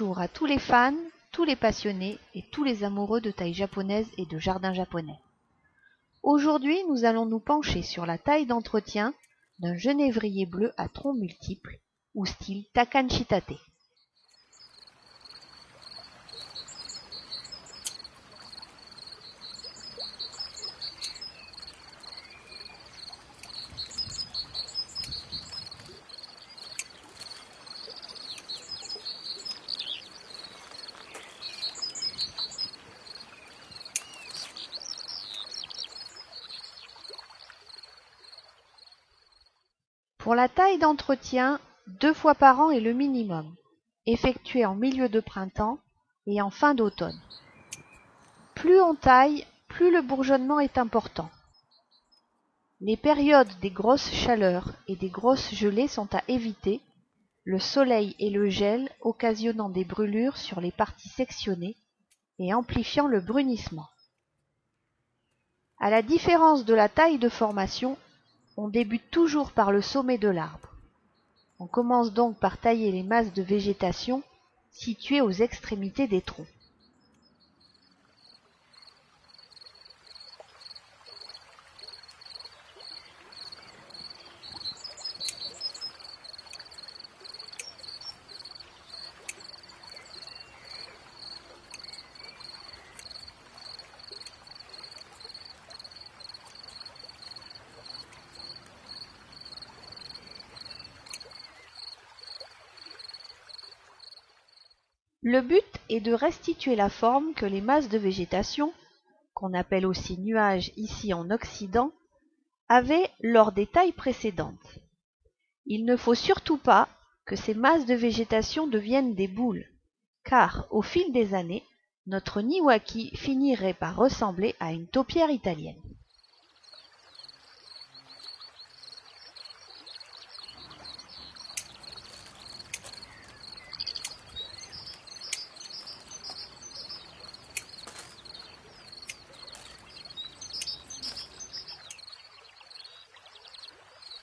bonjour à tous les fans, tous les passionnés et tous les amoureux de taille japonaise et de jardin japonais. Aujourd'hui, nous allons nous pencher sur la taille d'entretien d'un genévrier bleu à tronc multiple ou style Takanchitate. Pour la taille d'entretien, deux fois par an est le minimum, effectué en milieu de printemps et en fin d'automne. Plus on taille, plus le bourgeonnement est important. Les périodes des grosses chaleurs et des grosses gelées sont à éviter, le soleil et le gel occasionnant des brûlures sur les parties sectionnées et amplifiant le brunissement. À la différence de la taille de formation, on débute toujours par le sommet de l'arbre. On commence donc par tailler les masses de végétation situées aux extrémités des troncs. le but est de restituer la forme que les masses de végétation qu'on appelle aussi nuages ici en occident avaient lors des tailles précédentes il ne faut surtout pas que ces masses de végétation deviennent des boules car au fil des années notre niwaki finirait par ressembler à une taupière italienne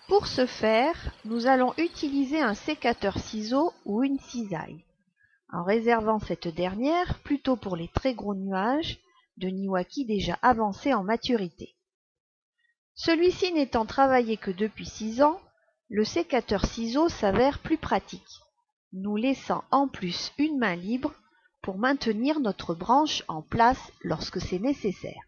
Pour ce faire, nous allons utiliser un sécateur-ciseau ou une cisaille, en réservant cette dernière plutôt pour les très gros nuages de niwaki déjà avancés en maturité. Celui-ci n'étant travaillé que depuis six ans, le sécateur-ciseau s'avère plus pratique, nous laissant en plus une main libre pour maintenir notre branche en place lorsque c'est nécessaire.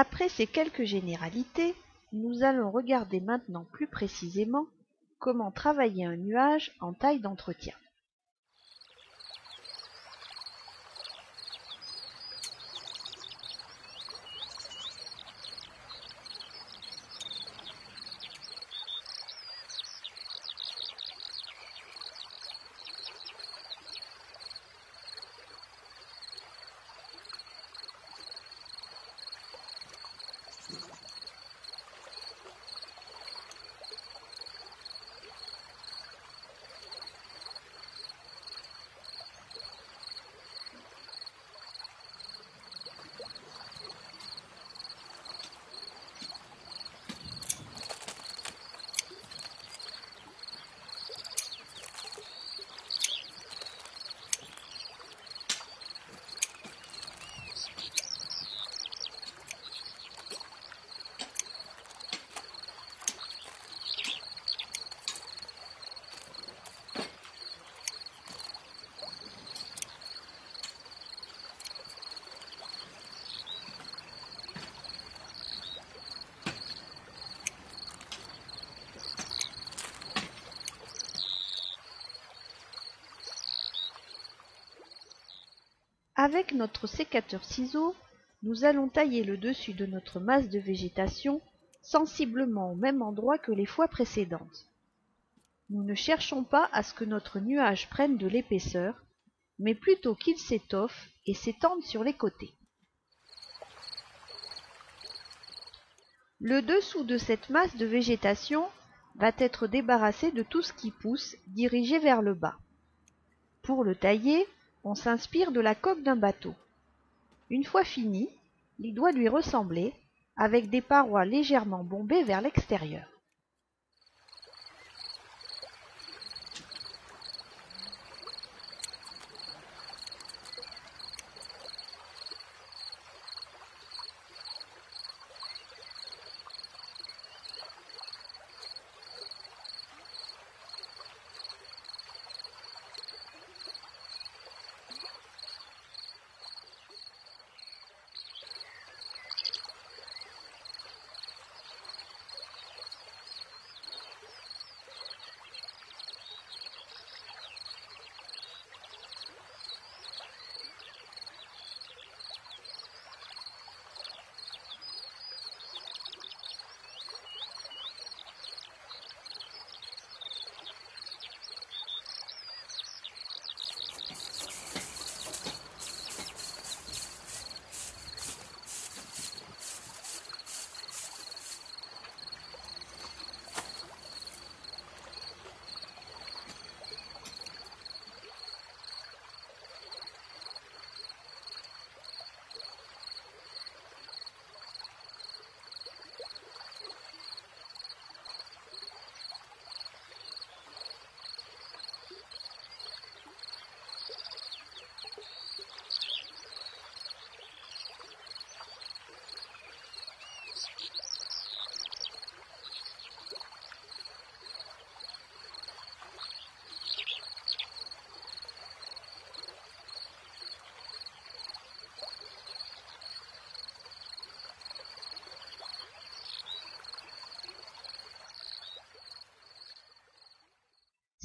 après ces quelques généralités nous allons regarder maintenant plus précisément comment travailler un nuage en taille d'entretien avec notre sécateur ciseau, nous allons tailler le dessus de notre masse de végétation sensiblement au même endroit que les fois précédentes. Nous ne cherchons pas à ce que notre nuage prenne de l'épaisseur, mais plutôt qu'il s'étoffe et s'étende sur les côtés. Le dessous de cette masse de végétation va être débarrassé de tout ce qui pousse, dirigé vers le bas. Pour le tailler, on s'inspire de la coque d'un bateau. Une fois fini, il doit lui ressembler, avec des parois légèrement bombées vers l'extérieur.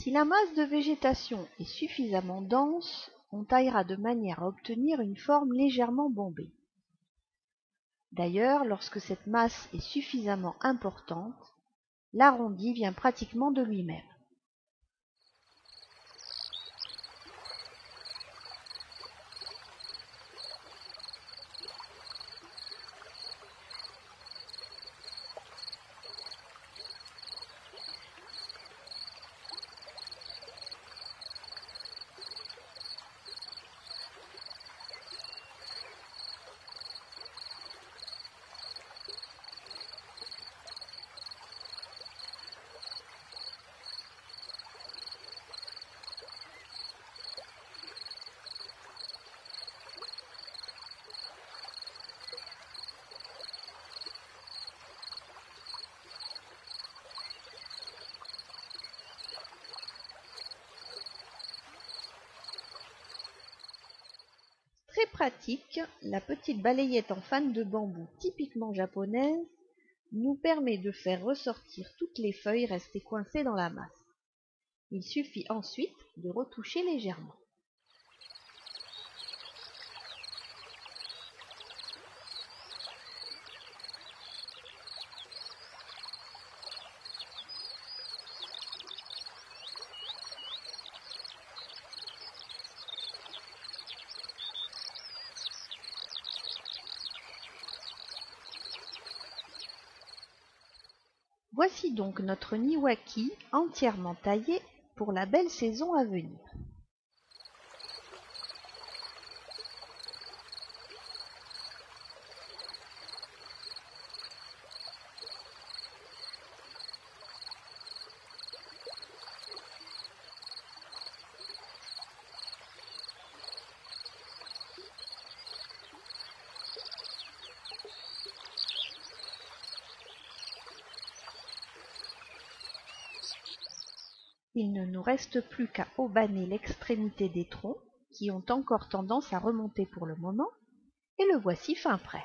Si la masse de végétation est suffisamment dense, on taillera de manière à obtenir une forme légèrement bombée. D'ailleurs, lorsque cette masse est suffisamment importante, l'arrondi vient pratiquement de lui-même. la petite balayette en fan de bambou typiquement japonaise nous permet de faire ressortir toutes les feuilles restées coincées dans la masse. Il suffit ensuite de retoucher légèrement. voici donc notre niwaki entièrement taillé pour la belle saison à venir il ne nous reste plus qu'à obanner l'extrémité des troncs qui ont encore tendance à remonter pour le moment et le voici fin prêt